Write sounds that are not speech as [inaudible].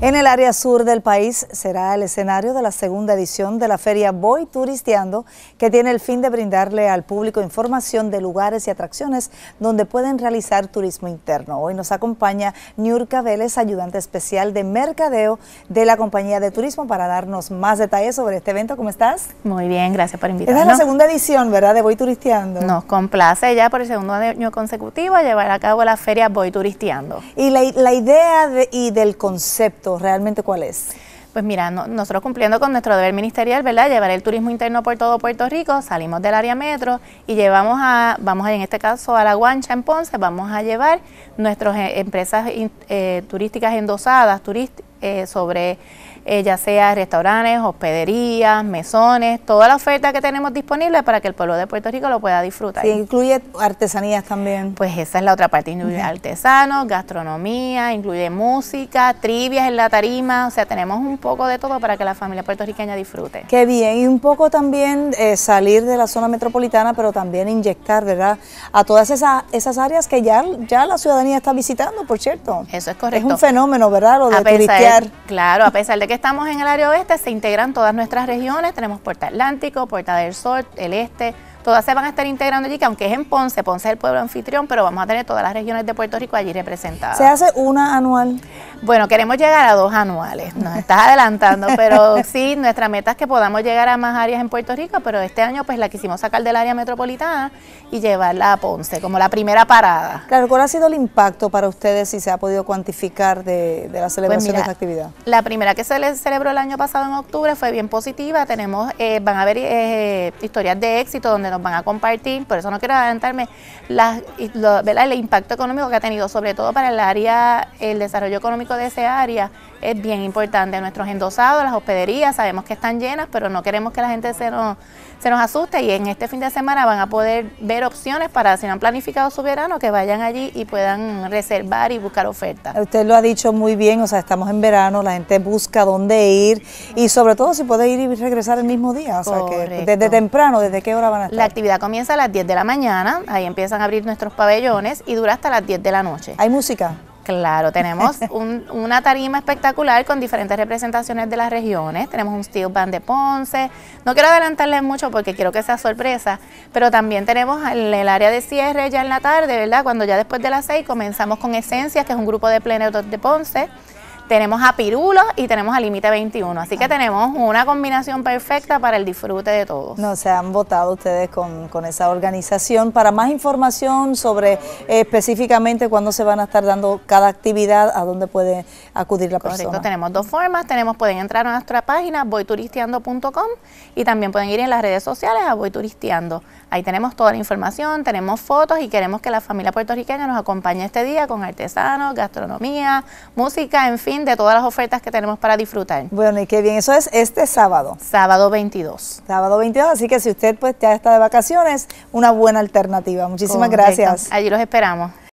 En el área sur del país será el escenario de la segunda edición de la feria Voy Turisteando, que tiene el fin de brindarle al público información de lugares y atracciones donde pueden realizar turismo interno. Hoy nos acompaña Niurka Vélez, ayudante especial de mercadeo de la compañía de turismo, para darnos más detalles sobre este evento. ¿Cómo estás? Muy bien, gracias por invitarnos. es la segunda edición, ¿verdad?, de Voy Turisteando. Nos complace ya por el segundo año consecutivo llevar a cabo la feria Voy Turisteando. Y la, idea y del concepto realmente cuál es? Pues mira, nosotros cumpliendo con nuestro deber ministerial, ¿verdad? Llevar el turismo interno por todo Puerto Rico, salimos del área metro y llevamos a, vamos en este caso a La Guancha en Ponce, vamos a llevar nuestras eh, empresas eh, turísticas endosadas eh, sobre eh, ya sea restaurantes, hospederías, mesones, toda la oferta que tenemos disponible para que el pueblo de Puerto Rico lo pueda disfrutar. incluye artesanías también. Pues esa es la otra parte, incluye artesanos, gastronomía, incluye música, trivias en la tarima, o sea, tenemos un poco de todo para que la familia puertorriqueña disfrute. Qué bien, y un poco también eh, salir de la zona metropolitana, pero también inyectar, ¿verdad?, a todas esas, esas áreas que ya, ya la ciudadanía está visitando, por cierto. Eso es correcto. Es un fenómeno, ¿verdad?, lo de pesar, Claro, a pesar de que estamos en el área oeste, se integran todas nuestras regiones, tenemos Puerto Atlántico, Puerta del Sol, el Este, Todas se van a estar integrando allí, que aunque es en Ponce, Ponce es el pueblo anfitrión, pero vamos a tener todas las regiones de Puerto Rico allí representadas. ¿Se hace una anual? Bueno, queremos llegar a dos anuales, nos estás adelantando, [laughs] pero sí, nuestra meta es que podamos llegar a más áreas en Puerto Rico, pero este año pues la quisimos sacar del área metropolitana y llevarla a Ponce, como la primera parada. Claro, ¿cuál ha sido el impacto para ustedes, si se ha podido cuantificar de, de la pues celebración de esta actividad? La primera que se le celebró el año pasado en octubre fue bien positiva, tenemos, eh, van a haber eh, historias de éxito donde van a compartir, por eso no quiero adelantarme, la, el impacto económico que ha tenido, sobre todo para el área, el desarrollo económico de ese área es bien importante. Nuestros endosados, las hospederías, sabemos que están llenas, pero no queremos que la gente se nos, se nos asuste y en este fin de semana van a poder ver opciones para, si no han planificado su verano, que vayan allí y puedan reservar y buscar ofertas. Usted lo ha dicho muy bien, o sea, estamos en verano, la gente busca dónde ir y sobre todo si puede ir y regresar el mismo día, o sea, desde temprano, ¿desde qué hora van a estar? La actividad comienza a las 10 de la mañana, ahí empiezan a abrir nuestros pabellones y dura hasta las 10 de la noche. ¿Hay música? Claro, tenemos [laughs] una tarima espectacular con diferentes representaciones de las regiones. Tenemos un steel band de Ponce. No quiero adelantarles mucho porque quiero que sea sorpresa, pero también tenemos el, el área de cierre ya en la tarde, ¿verdad? Cuando ya después de las seis comenzamos con Esencias, que es un grupo de pleneros de Ponce tenemos a Pirulo y tenemos a Límite 21. Así que tenemos una combinación perfecta para el disfrute de todos. No, se han votado ustedes con, esa organización. Para más información sobre eh, específicamente cuándo se van a estar dando cada actividad, a dónde puede acudir la Correcto, persona. tenemos dos formas. Tenemos, pueden entrar a nuestra página voyturisteando.com y también pueden ir en las redes sociales a voyturisteando. Ahí tenemos toda la información, tenemos fotos y queremos que la familia puertorriqueña nos acompañe este día con artesanos, gastronomía, música, en fin de todas las ofertas que tenemos para disfrutar. Bueno, y qué bien, eso es este sábado. Sábado 22. Sábado 22, así que si usted pues ya está de vacaciones, una buena alternativa. Muchísimas gracias. Allí los esperamos.